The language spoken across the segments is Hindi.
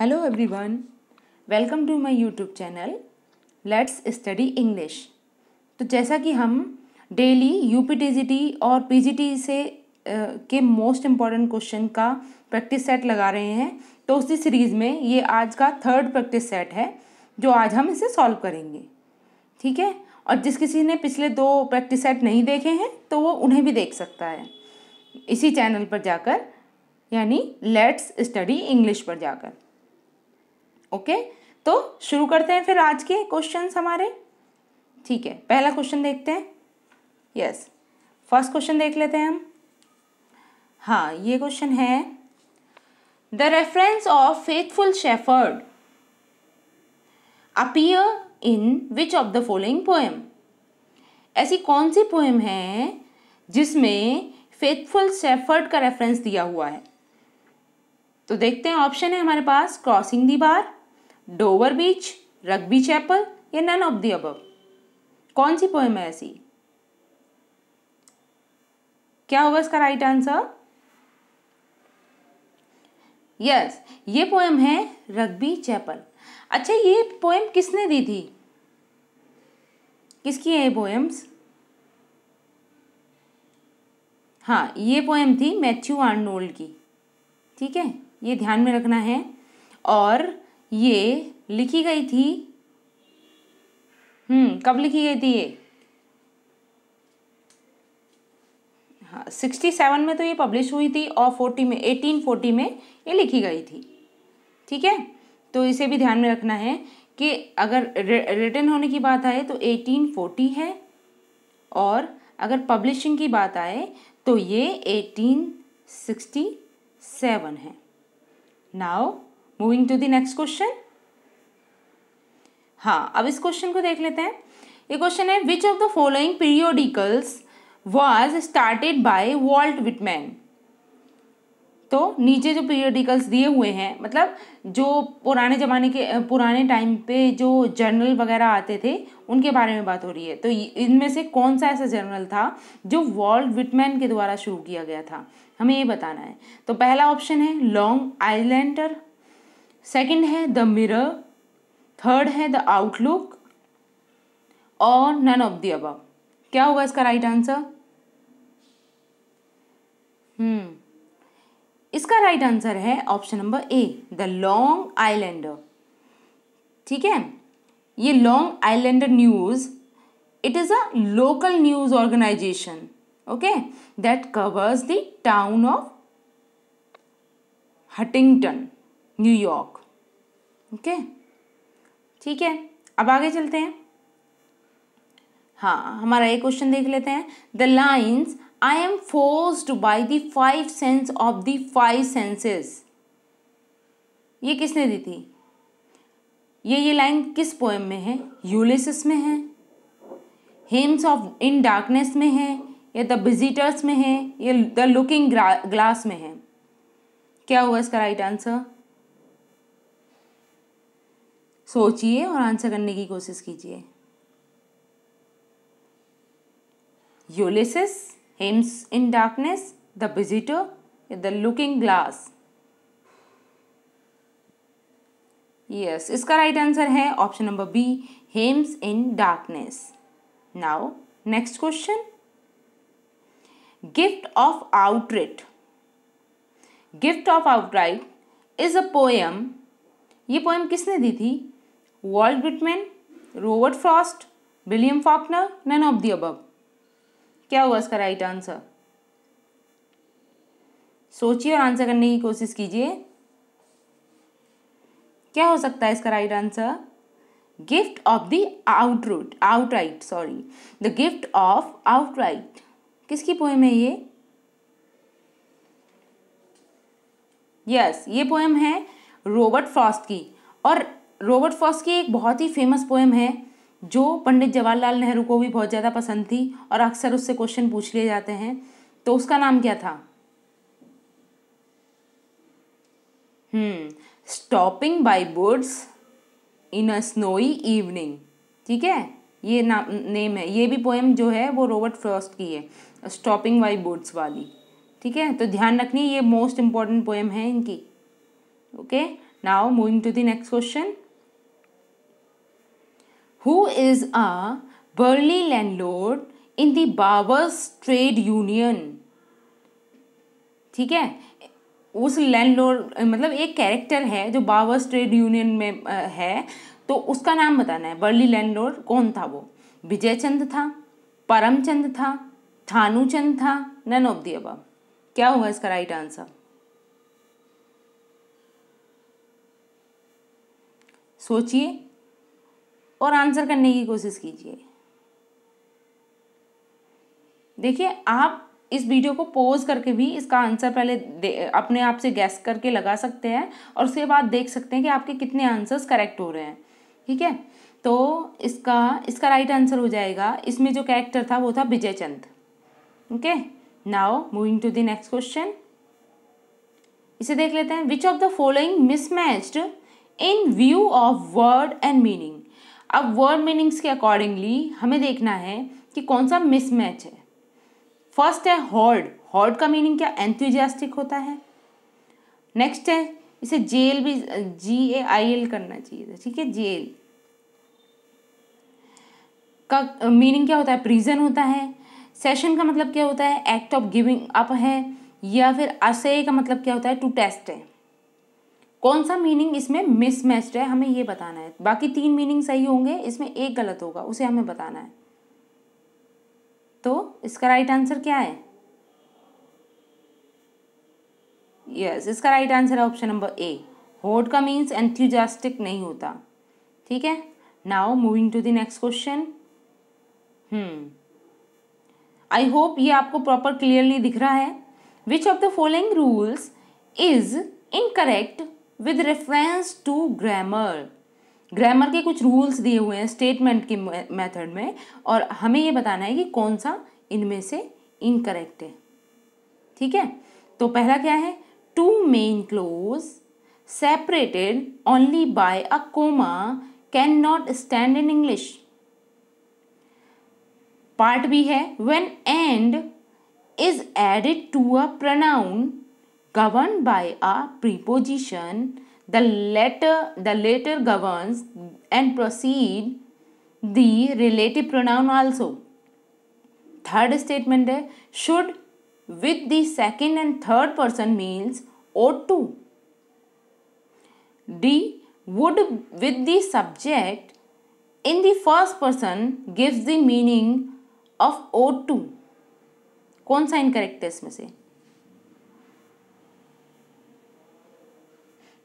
Hello everyone welcome to my YouTube channel let's study English तो जैसा कि हम डेली यू पी और पी से के मोस्ट इम्पॉर्टेंट क्वेश्चन का प्रैक्टिस सेट लगा रहे हैं तो उसी सीरीज़ में ये आज का थर्ड प्रैक्टिस सेट है जो आज हम इसे सॉल्व करेंगे ठीक है और जिस किसी ने पिछले दो प्रैक्टिस सेट नहीं देखे हैं तो वो उन्हें भी देख सकता है इसी चैनल पर जाकर यानी लेट्स स्टडी इंग्लिश पर जाकर ओके तो शुरू करते हैं फिर आज के क्वेश्चन हमारे ठीक है पहला क्वेश्चन देखते हैं यस फर्स्ट क्वेश्चन देख लेते हैं हम हाँ ये क्वेश्चन है the reference of faithful shepherd appear in which of the following poem ऐसी कौन सी पोएम है जिसमें फेथफुल शेफर्ड का रेफरेंस दिया हुआ है तो देखते हैं ऑप्शन है हमारे पास crossing the bar Dover beach Rugby chapel या नन ऑफ द अब कौन सी पोएम है ऐसी क्या होगा इसका राइट आंसर यस ये पोएम है रग्बी चैपल अच्छा ये पोएम किसने दी थी किसकी है ये पोएम्स हाँ ये पोएम थी मैथ्यू आर्नोल्ड की ठीक है ये ध्यान में रखना है और ये लिखी गई थी हम्म कब लिखी गई थी ये हाँ सिक्सटी सेवन में तो ये पब्लिश हुई थी और फोर्टी में एटीन फोर्टी में ये लिखी गई थी ठीक है तो इसे भी ध्यान में रखना है कि अगर रिटर्न होने की बात आए तो एटीन फोर्टी है और अगर पब्लिशिंग की बात आए तो ये एटीन सिक्सटी सेवन है now moving to the next question हाँ अब इस क्वेश्चन को देख लेते हैं ये क्वेश्चन है which of the following periodicals was started by Walt Whitman तो नीचे जो पीरियोडिकल्स दिए हुए हैं मतलब जो पुराने ज़माने के पुराने टाइम पे जो जर्नल वगैरह आते थे उनके बारे में बात हो रही है तो इनमें से कौन सा ऐसा जर्नल था जो वॉल्ट विटमैन के द्वारा शुरू किया गया था हमें ये बताना है तो पहला ऑप्शन है लॉन्ग आइलैंडर सेकंड है द मिरर थर्ड है द आउटलुक और नन ऑफ द अब क्या होगा इसका राइट आंसर हम्म इसका राइट आंसर है option number A the Long Islander ठीक है ये Long Islander news it is a local news organization okay that covers the town of Huntington New York okay ठीक है अब आगे चलते हैं हाँ हमारा ये क्वेश्चन देख लेते हैं the lines I am forced by the five sense of the five senses ये किसने दी थी ये ये लाइन किस पोएम में है यूलिसिस में है हेम्स ऑफ इन डार्कनेस में है या द विजिटर्स में है या द लुकिंग ग्लास में है क्या हुआ इसका राइट आंसर सोचिए और आंसर करने की कोशिश कीजिए Ulysses hymns in darkness the visitor the looking glass yes इसका राइट right आंसर है option number B hymns in darkness now next question gift of outright gift of outright is a poem ये पोएम किसने दी थी Walt Whitman, Robert Frost William Faulkner none of the above. क्या हुआ इसका राइट आंसर सोचिए और आंसर करने की कोशिश कीजिए क्या हो सकता है इसका right answer gift of the outright outright sorry the gift of outright किसकी पोएम है ये यस yes, ये पोएम है रोबर्ट फ्रॉस्ट की और रॉबर्ट फॉस की एक बहुत ही फेमस पोएम है जो पंडित जवाहरलाल नेहरू को भी बहुत ज़्यादा पसंद थी और अक्सर उससे क्वेश्चन पूछ लिए जाते हैं तो उसका नाम क्या था stopping by woods in a snowy evening ठीक है ये नाम नेम है ये भी पोएम जो है वो रॉबर्ट फ्रॉस्ट की है स्टॉपिंग बाई बुड्स वाली ठीक है तो ध्यान रखनी ये मोस्ट इंपॉर्टेंट पोएम है इनकी okay now moving to the next question who is a burly landlord in the Bowers trade union ठीक है उस लैंडलॉर्ड मतलब एक कैरेक्टर है जो बावर्स ट्रेड यूनियन में है तो उसका नाम बताना है बर्ली लैंडलॉर्ड कौन था वो विजय चंद था परमचंद था थानूचंद था नन ऑफ दी अब क्या होगा इसका राइट आंसर सोचिए और आंसर करने की कोशिश कीजिए देखिए आप इस वीडियो को पॉज करके भी इसका आंसर पहले अपने आप से गैस करके लगा सकते हैं और उसके बाद देख सकते हैं कि आपके कितने आंसर्स करेक्ट हो रहे हैं ठीक है तो इसका इसका राइट आंसर हो जाएगा इसमें जो कैरेक्टर था वो था Vijay Chand okay now moving to the next question इसे देख लेते हैं which of the following mismatched in view of word and meaning अब वर्ड मीनिंग्स के अकॉर्डिंगली हमें देखना है कि कौन सा मिसमैच है फर्स्ट है हॉर्ड हॉर्ड का मीनिंग क्या एंथ्यूजियास्टिक होता है नेक्स्ट है इसे जेल भी जी ए आई एल करना चाहिए था ठीक है जेल का मीनिंग क्या होता है प्रिजन होता है सेशन का मतलब क्या होता है एक्ट ऑफ गिविंग अप है या फिर असे का मतलब क्या होता है टू टेस्ट है कौन सा मीनिंग इसमें मिसमैच्ड है हमें ये बताना है बाकी तीन मीनिंग सही होंगे इसमें एक गलत होगा उसे हमें बताना है तो इसका राइट आंसर क्या है यस yes, इसका राइट आंसर है ऑप्शन नंबर ए होड का मीन्स एंथ्यूजास्टिक नहीं होता ठीक है now moving to the next question I hope ये आपको प्रॉपर क्लियरली दिख रहा है which of the following rules is incorrect with reference to grammar grammar के कुछ रूल्स दिए हुए हैं स्टेटमेंट के मेथड में और हमें ये बताना है कि कौन सा इनमें से इनकरेक्ट है ठीक है तो पहला क्या है two main clause separated only by a comma can not stand in English part भी है when and is added to a pronoun governed by a preposition the latter the latter governs and precede the relative pronoun also third statement should with the second and third person means means to to would with the subject in the first person gives the meaning of ought to कौन सा इनकरेक्ट है इसमें से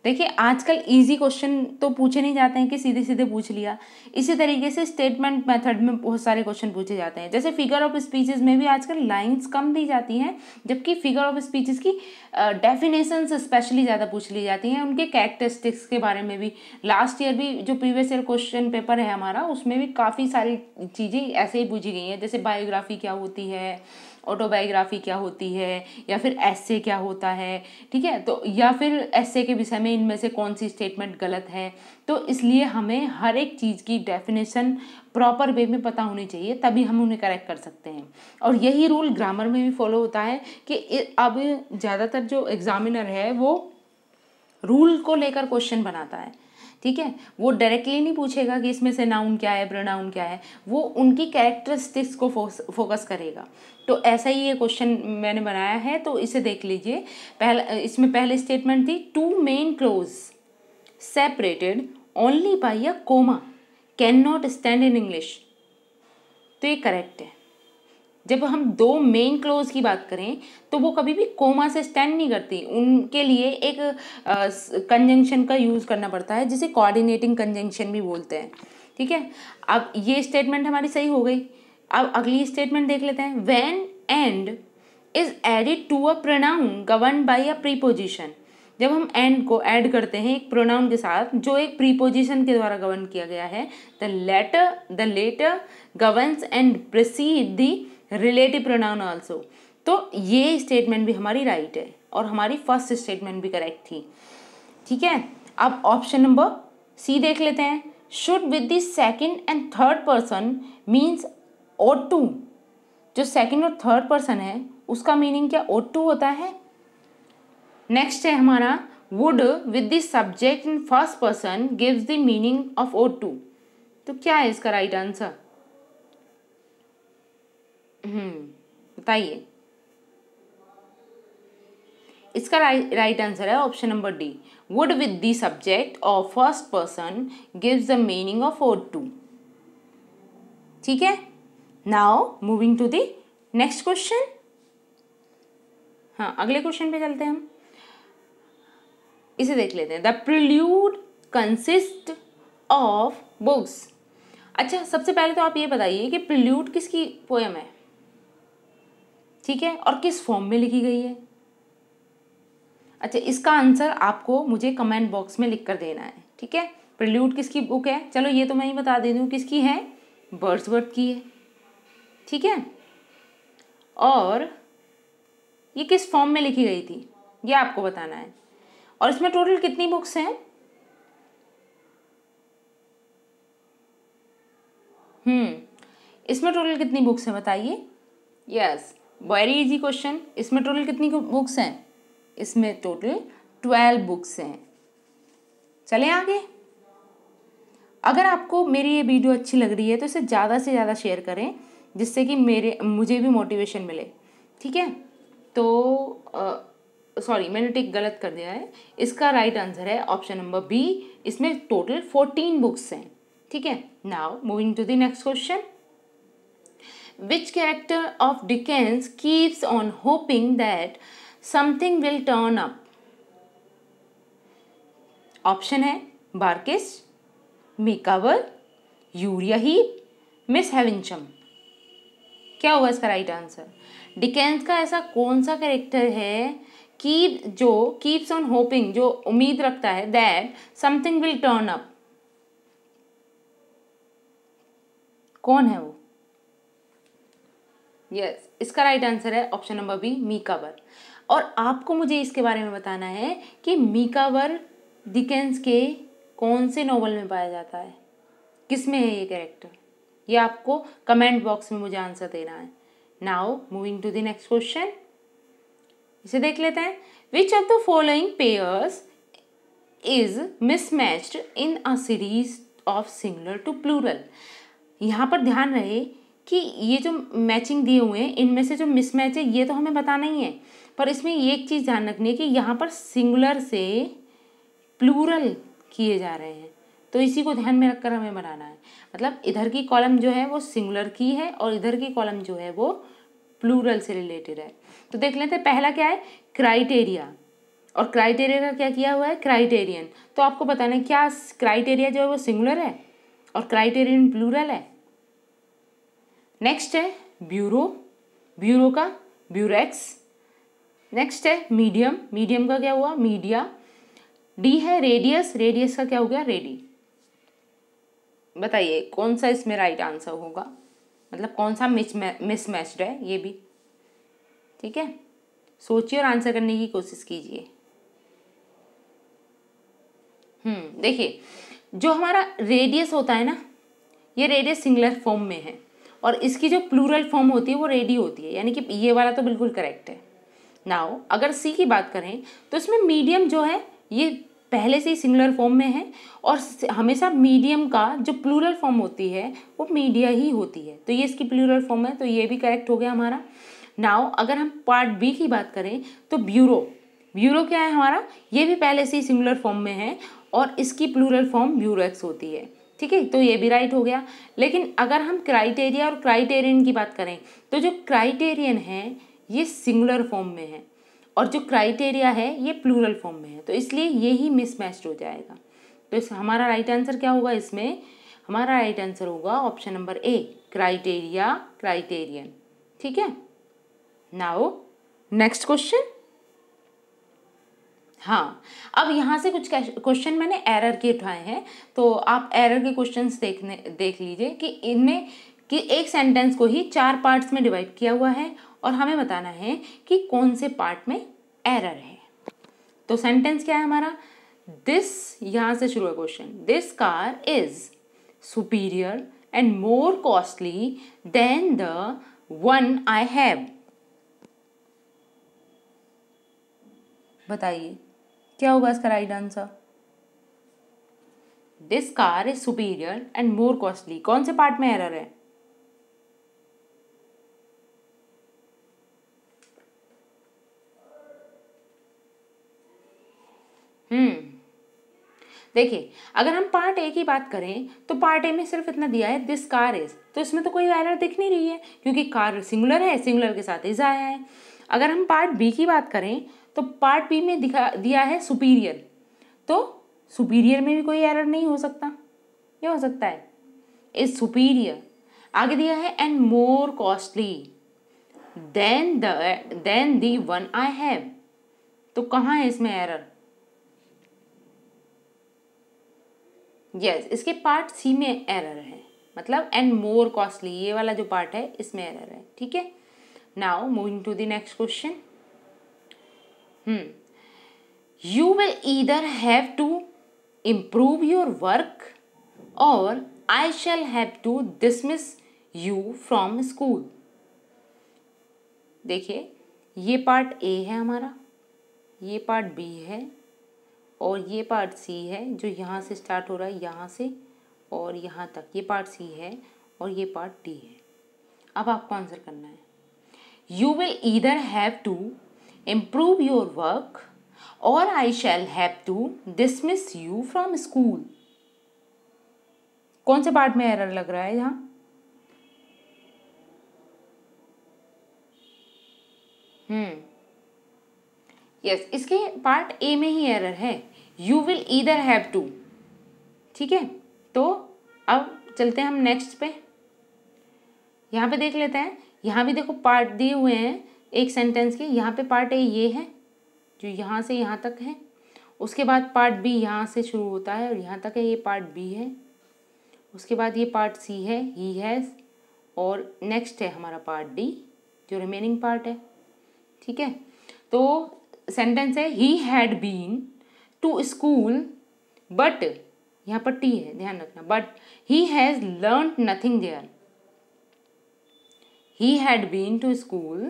देखिए आजकल इजी क्वेश्चन तो पूछे नहीं जाते हैं कि सीधे सीधे पूछ लिया इसी तरीके से स्टेटमेंट मेथड में बहुत सारे क्वेश्चन पूछे जाते हैं जैसे फिगर ऑफ स्पीचेस में भी आजकल लाइंस कम दी जाती हैं जबकि फिगर ऑफ स्पीचेस की डेफिनेशन स्पेशली ज़्यादा पूछ ली जाती हैं उनके कैरेक्टरिस्टिक्स के बारे में भी लास्ट ईयर भी जो प्रीवियस ईयर क्वेश्चन पेपर है हमारा उसमें भी काफ़ी सारी चीज़ें ऐसे ही पूछी गई हैं जैसे बायोग्राफी क्या होती है ऑटोबायोग्राफी क्या होती है या फिर ऐसे क्या होता है ठीक है तो या फिर ऐसे के विषय में इनमें से कौन सी स्टेटमेंट गलत है तो इसलिए हमें हर एक चीज़ की डेफिनेशन प्रॉपर वे में पता होनी चाहिए तभी हम उन्हें करेक्ट कर सकते हैं और यही रूल ग्रामर में भी फॉलो होता है कि अब ज़्यादातर जो एग्ज़ामिनर है वो रूल को लेकर क्वेश्चन बनाता है ठीक है वो डायरेक्टली नहीं पूछेगा कि इसमें से नाउन क्या है प्रोनाउन क्या है वो उनकी कैरेक्टरिस्टिक्स को फोकस करेगा तो ऐसा ही ये क्वेश्चन मैंने बनाया है तो इसे देख लीजिए पहला इसमें पहले स्टेटमेंट थी two main clause separated only by a comma can not stand in English तो ये करेक्ट है जब हम दो मेन क्लोज की बात करें तो वो कभी भी कोमा से स्टैंड नहीं करती उनके लिए एक कंजंक्शन का यूज़ करना पड़ता है जिसे कोऑर्डिनेटिंग कंजंक्शन भी बोलते हैं ठीक है अब ये स्टेटमेंट हमारी सही हो गई अब अगली स्टेटमेंट देख लेते हैं when and is added to a pronoun govern by a preposition जब हम एंड को ऐड करते हैं एक प्रोनाउन के साथ जो एक प्रीपोजिशन के द्वारा गवर्न किया गया है the latter the latter governs and proceed the relative pronoun also तो ये स्टेटमेंट भी हमारी राइट है और हमारी फर्स्ट स्टेटमेंट भी करेक्ट थी ठीक है अब ऑप्शन नंबर सी देख लेते हैं should with the second and third person means ought to जो सेकेंड और थर्ड पर्सन है उसका मीनिंग क्या ओ टू होता है नेक्स्ट है हमारा would with the subject in first person gives the meaning of ought to तो क्या है इसका राइट आंसर हम्म, बताइए इसका राइट राइट आंसर है option number D would with the subject और first person gives the meaning of would to ठीक है now moving to the next question हाँ अगले क्वेश्चन पे चलते हैं हम इसे देख लेते हैं the prelude consist of books अच्छा सबसे पहले तो आप ये बताइए कि प्रिल्यूड किसकी पोएम है ठीक है और किस फॉर्म में लिखी गई है अच्छा इसका आंसर आपको मुझे कमेंट बॉक्स में लिख कर देना है ठीक है प्रल्यूट किसकी बुक है चलो ये तो मैं ही बता दे दूँ किसकी है बर्ड्सवर्थ की है ठीक है और ये किस फॉर्म में लिखी गई थी ये आपको बताना है और इसमें टोटल कितनी बुक्स हैं हम्म इसमें टोटल कितनी बुक्स हैं बताइए यस वेरी इजी क्वेश्चन इसमें टोटल कितनी बुक्स हैं इसमें टोटल ट्वेल्व बुक्स हैं चलें आगे अगर आपको मेरी ये वीडियो अच्छी लग रही है तो इसे ज़्यादा से ज़्यादा शेयर करें जिससे कि मेरे मुझे भी मोटिवेशन मिले ठीक है तो सॉरी मैंने टिक गलत कर दिया है इसका राइट आंसर है ऑप्शन नंबर बी इसमें टोटल फोर्टीन बुक्स हैं ठीक है now moving to the next question which character of Dickens keeps on hoping that something will turn up option है बार्किस मेकावर यूरिया ही मिस हैविंचम क्या होगा इसका राइट आंसर डिकेंस का ऐसा कौन सा कैरेक्टर है कि जो कीप्स ऑन होपिंग जो उम्मीद रखता है that something will turn up कौन है वो यस इसका राइट आंसर है ऑप्शन नंबर बी मीकावर और आपको मुझे इसके बारे में बताना है कि मीकावर डिकेंस के कौन से नॉवल में पाया जाता है किस में है ये कैरेक्टर ये आपको कमेंट बॉक्स में मुझे आंसर देना है now moving to the next question इसे देख लेते हैं which of the following pairs is mismatched in a series of singular to plural यहाँ पर ध्यान रहे कि ये जो मैचिंग दिए हुए हैं इनमें से जो मिसमैच है ये तो हमें बताना ही है पर इसमें ये एक चीज़ ध्यान रखनी है कि यहाँ पर सिंगुलर से प्लूरल किए जा रहे हैं तो इसी को ध्यान में रखकर हमें बनाना है मतलब इधर की कॉलम जो है वो सिंगुलर की है और इधर की कॉलम जो है वो प्लूरल से रिलेटेड है तो देख लेते हैं पहला क्या है क्राइटेरिया और क्राइटेरिया का क्या किया हुआ है क्राइटेरियन तो आपको बताना है क्या क्राइटेरिया जो है वो सिंगुलर है और क्राइटेरियन प्लूरल है नेक्स्ट है ब्यूरो ब्यूरो का ब्यूरेक्स नेक्स्ट है मीडियम मीडियम का क्या हुआ मीडिया डी है रेडियस रेडियस का क्या हो गया रेडी बताइए कौन सा इसमें राइट आंसर होगा मतलब कौन सा मिस मिसमैच्ड है ये भी ठीक है सोचिए और आंसर करने की कोशिश कीजिए हम्म देखिए जो हमारा रेडियस होता है ना ये रेडियस सिंगुलर फॉर्म में है और इसकी जो प्लूरल फॉर्म होती है वो रेडी होती है यानी कि ये वाला तो बिल्कुल करेक्ट है नाउ अगर सी की बात करें तो इसमें मीडियम जो है ये पहले से ही सिंगुलर फॉर्म में है और हमेशा मीडियम का जो प्लूरल फॉर्म होती है वो मीडिया ही होती है तो ये इसकी प्लूरल फॉर्म है तो ये भी करेक्ट हो गया हमारा नाउ अगर हम पार्ट बी की बात करें तो ब्यूरो ब्यूरो क्या है हमारा ये भी पहले से ही सिंगुलर फॉर्म में है और इसकी प्लूरल फॉर्म ब्यूरोक्स होती है ठीक है तो ये भी राइट हो गया लेकिन अगर हम क्राइटेरिया और क्राइटेरियन की बात करें तो जो क्राइटेरियन है ये सिंगुलर फॉर्म में है और जो क्राइटेरिया है ये प्लूरल फॉर्म में है तो इसलिए ये ही मिसमैच्ड हो जाएगा तो इस हमारा राइट आंसर क्या होगा इसमें हमारा राइट आंसर होगा option number A criteria criterion ठीक है नाउ नेक्स्ट क्वेश्चन हाँ अब यहाँ से कुछ क्वेश्चन मैंने एरर के उठाए हैं तो आप एरर के क्वेश्चंस देखने देख लीजिए कि इनमें कि एक सेंटेंस को ही चार पार्ट्स में डिवाइड किया हुआ है और हमें बताना है कि कौन से पार्ट में एरर है तो सेंटेंस क्या है हमारा दिस यहाँ से शुरू है question this car is superior and more costly than the one I have बताइए क्या होगा इसका right answer this car is superior and more costly कौन से पार्ट में एरर है हम्म देखिए अगर हम पार्ट ए की बात करें तो पार्ट ए में सिर्फ इतना दिया है दिस कार इज तो इसमें तो कोई एरर दिख नहीं रही है क्योंकि कार सिंगुलर है सिंगुलर के साथ इज आया है अगर हम पार्ट बी की बात करें तो पार्ट बी में दिखा दिया है सुपीरियर तो सुपीरियर में भी कोई एरर नहीं हो सकता ये हो सकता है इज सुपीरियर आगे दिया है and more costly than than the one I have तो कहाँ है इसमें एरर यस yes, इसके पार्ट सी में एरर है मतलब एंड मोर कॉस्टली ये वाला जो पार्ट है इसमें एरर है ठीक है now moving to the next question you will either have to improve your work or I shall have to dismiss you from school देखिए ये पार्ट ए है हमारा ये पार्ट बी है और ये पार्ट सी है जो यहाँ से स्टार्ट हो रहा है यहाँ से और यहाँ तक ये पार्ट सी है और ये पार्ट डी है अब आपको आंसर करना है you will either have to improve your work or I shall have to dismiss you from school. कौन से पार्ट में एरर लग रहा है यहाँ हम्म hmm. यस इसके पार्ट ए में ही एरर है you will either have to ठीक है तो अब चलते हैं हम नेक्स्ट पे यहाँ पे देख लेते हैं यहाँ भी देखो पार्ट दिए हुए हैं एक सेंटेंस के यहाँ पे पार्ट ए ये है जो यहाँ से यहाँ तक है उसके बाद पार्ट बी यहाँ से शुरू होता है और यहाँ तक है ये पार्ट बी है उसके बाद ये पार्ट सी है ही हैज़ और नेक्स्ट है हमारा पार्ट डी जो रिमेनिंग पार्ट है ठीक है तो सेंटेंस है he had been to school but यहाँ पर टी है ध्यान रखना but he has learn nothing there he had been to school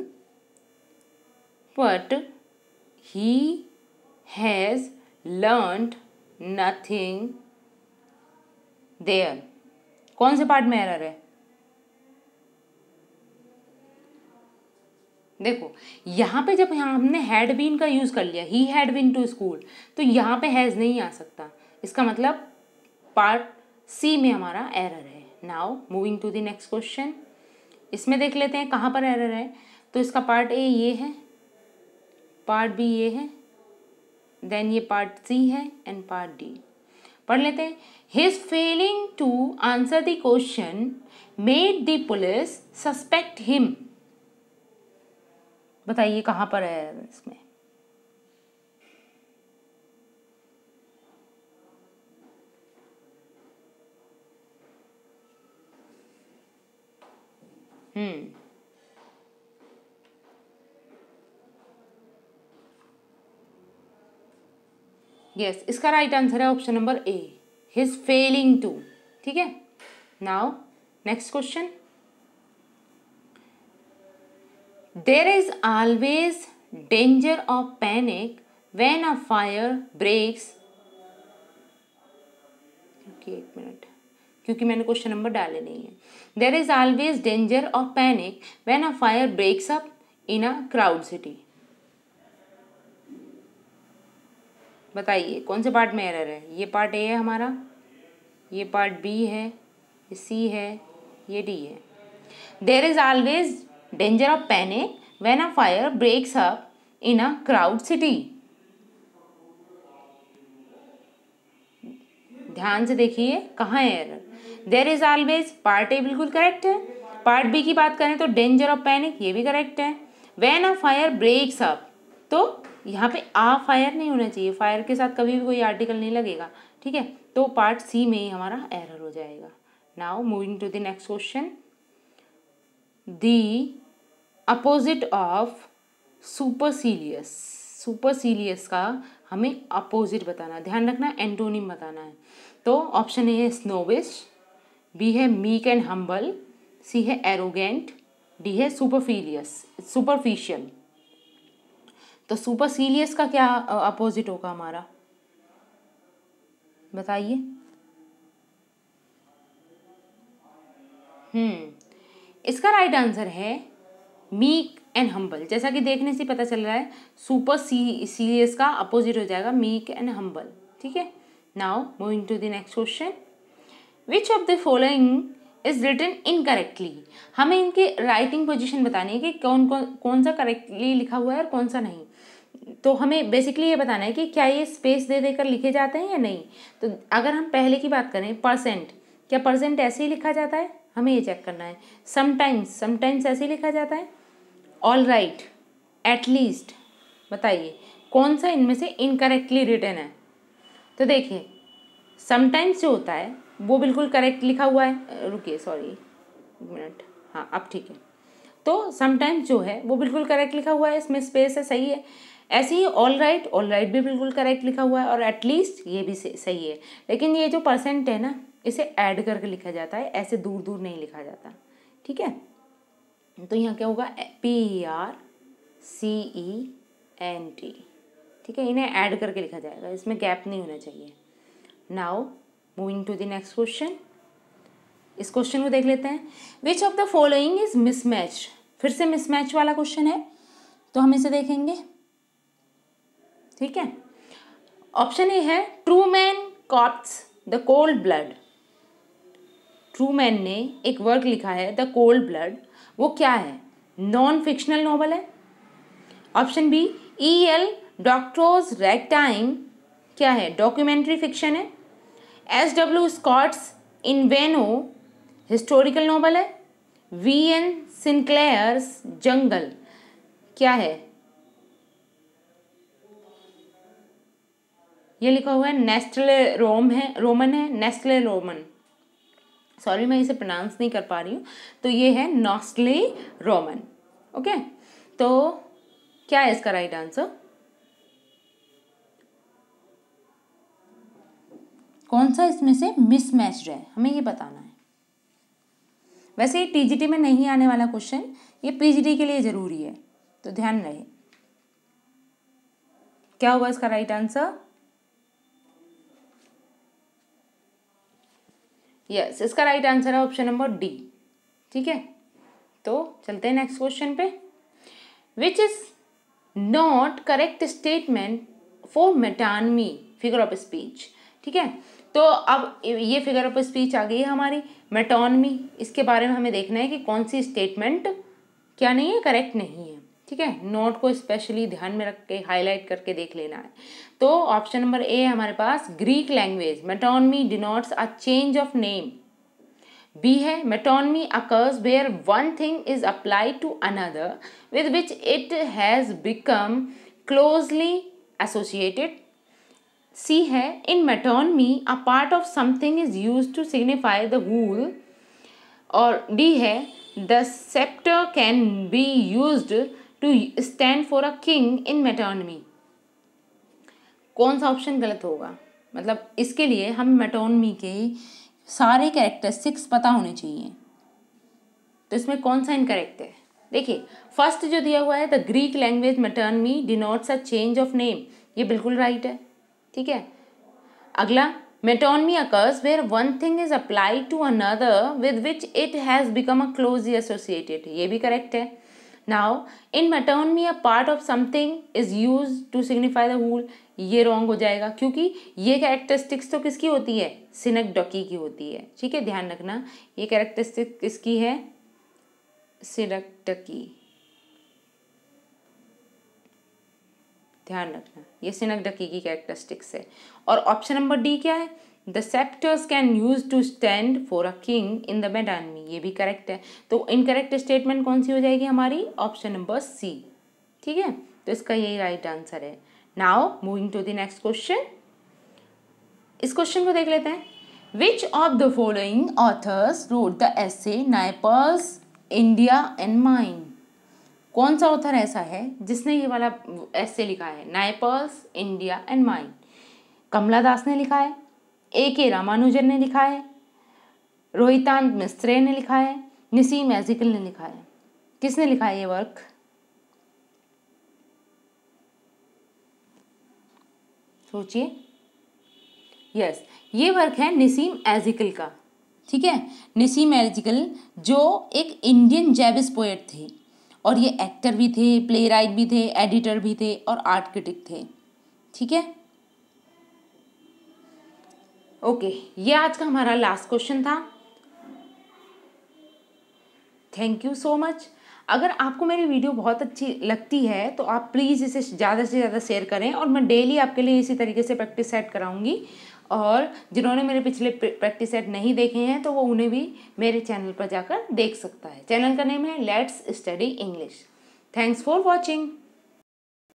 but he has learned nothing there कौन से पार्ट में एरर है देखो यहाँ पे जब यहाँ हमने हैड बीन का यूज़ कर लिया he had been to school तो यहाँ पे हैज़ नहीं आ सकता इसका मतलब पार्ट सी में हमारा एरर है now moving to the next question इसमें देख लेते हैं कहाँ पर एरर है तो इसका पार्ट ए ये है पार्ट बी ये है देन ये पार्ट सी है एंड पार्ट डी पढ़ लेते हैं his failing to answer the question made the police suspect him बताइए कहां पर है इसमें हम्म यस इसका राइट आंसर है option number A his failing to ठीक है now next question there is always danger of panic when a fire breaks एक मिनट क्योंकि मैंने क्वेश्चन नंबर डाले नहीं है there is always danger of panic when a fire breaks up in a crowd city बताइए कौन से पार्ट में एरर है ये पार्ट ए है हमारा ये पार्ट बी है ये सी है ये डी है there is always danger of panic when a fire breaks up in a crowd city ध्यान से देखिए कहाँ है error there is always part A बिल्कुल करेक्ट है पार्ट बी की बात करें तो डेंजर ऑफ पैनिक ये भी करेक्ट है when a fire breaks up तो यहाँ पे आ फायर नहीं होना चाहिए फायर के साथ कभी भी कोई आर्टिकल नहीं लगेगा ठीक है तो पार्ट सी में ही हमारा एरर हो जाएगा now moving to the next question the opposite of supercilious supercilious का हमें अपोजिट बताना ध्यान रखना एंटोनिम बताना है तो ऑप्शन ए है स्नोविश बी है मीक एंड हम्बल सी है एरोगेंट डी है सुपरफीलियस सुपरफिशियल तो सुपरसीलियस का क्या अपोजिट होगा हमारा बताइए हम्म इसका राइट आंसर है मीक एंड हम्बल जैसा कि देखने से पता चल रहा है सुपर सी सीरियस का अपोजिट हो जाएगा मीक एंड हम्बल ठीक है now moving to the next question which of the following is written incorrectly हमें इनके राइटिंग पोजिशन बतानी है कि कौन कौन कौन सा करेक्टली लिखा हुआ है और कौन सा नहीं तो हमें बेसिकली ये बताना है कि क्या ये स्पेस दे देकर लिखे जाते हैं या नहीं तो अगर हम पहले की बात करें परसेंट क्या परसेंट ऐसे ही लिखा जाता है हमें ये चेक करना है समटाइम्स समटाइम्स ऐसे ही लिखा जाता है ऑल राइट एटलीस्ट बताइए कौन सा इनमें से इनकरेक्टली रिटर्न है तो देखिए समटाइम्स जो होता है वो बिल्कुल करेक्ट लिखा हुआ है रुकिए सॉरी मिनट हाँ अब ठीक है तो समटाइम्स जो है वो बिल्कुल करेक्ट लिखा हुआ है इसमें स्पेस है सही है ऐसे ही ऑल राइट ऑल राइट भी बिल्कुल करेक्ट लिखा हुआ है और एटलीस्ट ये भी सही है लेकिन ये जो परसेंट है ना इसे ऐड करके लिखा जाता है ऐसे दूर दूर नहीं लिखा जाता ठीक है तो यहाँ क्या होगा P E R C E N T ठीक है इन्हें ऐड करके लिखा जाएगा इसमें गैप नहीं होना चाहिए now moving to the next question इस क्वेश्चन को देख लेते हैं which of the following is mismatch फिर से मिसमैच वाला क्वेश्चन है तो हम इसे देखेंगे ठीक है ऑप्शन ए है Truman Capote's the cold blood Truman ने एक वर्क लिखा है द कोल्ड ब्लड वो क्या है नॉन फिक्शनल नॉवल है option B E L Doctorow's Ragtime क्या है डॉक्यूमेंट्री फिक्शन है S W Scott's Ivanhoe historical novel है वी एन सिंक्लेयर्स जंगल क्या है ये लिखा हुआ है नेस्टले रोम है रोमन है नेस्टले रोमन सॉरी मैं इसे प्रोनाउंस नहीं कर पा रही हूँ तो ये है नॉस्टले रोमन ओके तो क्या है इसका राइट आंसर कौन सा इसमें से मिसमैच्ड है हमें ये बताना है वैसे ये टीजीटी में नहीं आने वाला क्वेश्चन ये पीजीटी के लिए ज़रूरी है तो ध्यान रहे क्या होगा इसका राइट आंसर यस इसका राइट आंसर है ऑप्शन नंबर डी ठीक है तो चलते हैं नेक्स्ट क्वेश्चन पे which is not correct statement for metonymy figure of speech ठीक है तो अब ये फिगर ऑफ स्पीच आ गई है हमारी मेटोनमी इसके बारे में हमें देखना है कि कौन सी स्टेटमेंट क्या नहीं है करेक्ट नहीं है ठीक है नोट को स्पेशली ध्यान में रख के हाईलाइट करके देख लेना है तो ऑप्शन नंबर ए है हमारे पास Greek language metonymy denotes a change of name B है metonymy occurs where one thing is applied to another with which it has become closely associated C है in metonymy a part of something is use to signify the whole और डी है the sceptre can be used to stand for a king in metonymy कौन सा ऑप्शन गलत होगा मतलब इसके लिए हम मेटोनमी के सारे सिक्स पता होने चाहिए तो इसमें कौन सा इनकरेक्ट है देखिए फर्स्ट जो दिया हुआ है the Greek language metonymy denotes a change of name ये बिल्कुल राइट है ठीक है अगला metonymy occurs where one thing is applied to another with which it has become a closely associated ये भी करेक्ट है नाउ इन मटर्न में a part of something is use to signify the whole ये रॉन्ग हो जाएगा क्योंकि ये कैरेक्टरिस्टिक्स तो किसकी होती है सिनक डॉकी की होती है ठीक है ध्यान रखना ये कैरेक्टरिस्टिक किसकी है सिनक डकी ध्यान रखना ये सिनक डकी की कैरेक्टरिस्टिक्स है और ऑप्शन नंबर डी क्या है the sceptres can use to stand for a king in the मैदान ये भी करेक्ट है तो इनकरेक्ट स्टेटमेंट कौन सी हो जाएगी हमारी ऑप्शन नंबर सी ठीक है तो इसका यही राइट आंसर है now moving to the next question इस क्वेश्चन को देख लेते हैं which of the following authors wrote the essay Naipaul's India and Mind कौन सा ऑथर ऐसा है जिसने ये वाला ऐसे लिखा है Naipaul's India and Mind Kamala Das ने लिखा है ए के रामानुजन ने लिखा है रोहितांत मिस्त्रे ने लिखा है निसी एजिकल ने लिखा है किसने लिखा है ये वर्क सोचिए यस ये वर्क है निसीम एजिकल का ठीक है निसीम एजिकल जो एक इंडियन जैविस पोएट थे और ये एक्टर भी थे प्ले राइट भी थे एडिटर भी थे और आर्ट क्रिटिक थे ठीक है ओके ये आज का हमारा लास्ट क्वेश्चन था थैंक यू सो मच अगर आपको मेरी वीडियो बहुत अच्छी लगती है तो आप प्लीज़ इसे ज़्यादा से ज़्यादा शेयर करें और मैं डेली आपके लिए इसी तरीके से प्रैक्टिस सेट कराऊंगी और जिन्होंने मेरे पिछले प्रैक्टिस सेट नहीं देखे हैं तो वो उन्हें भी मेरे चैनल पर जाकर देख सकता है चैनल का नेम है let's study English thanks for watching